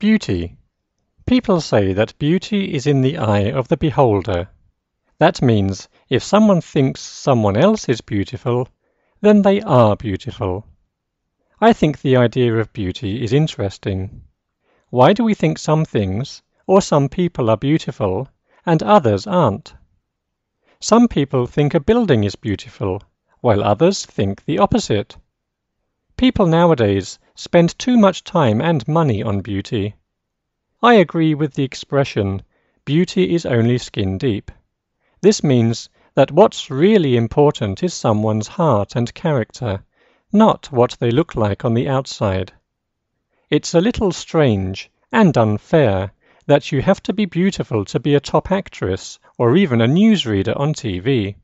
Beauty. People say that beauty is in the eye of the beholder. That means if someone thinks someone else is beautiful, then they are beautiful. I think the idea of beauty is interesting. Why do we think some things or some people are beautiful and others aren't? Some people think a building is beautiful, while others think the opposite. People nowadays spend too much time and money on beauty. I agree with the expression, "Beauty is only skin deep." This means that what's really important is someone's heart and character, not what they look like on the outside. It's a little strange and unfair that you have to be beautiful to be a top actress or even a newsreader on TV.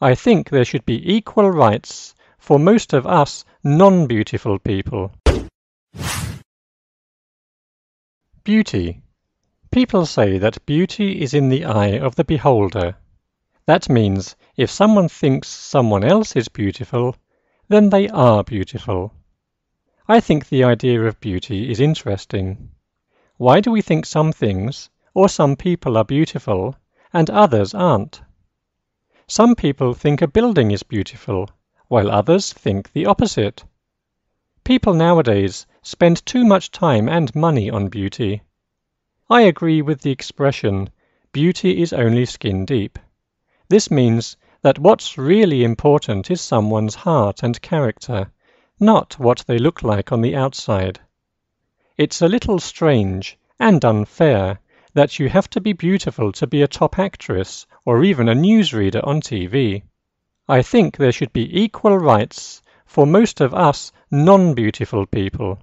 I think there should be equal rights for most of us non beautiful people. Beauty. People say that beauty is in the eye of the beholder. That means if someone thinks someone else is beautiful, then they are beautiful. I think the idea of beauty is interesting. Why do we think some things or some people are beautiful and others aren't? Some people think a building is beautiful, while others think the opposite people nowadays spend too much time and money on beauty. I agree with the expression, beauty is only skin deep. This means that what's really important is someone's heart and character, not what they look like on the outside. It's a little strange and unfair that you have to be beautiful to be a top actress or even a newsreader on TV. I think there should be equal rights for most of us non-beautiful people.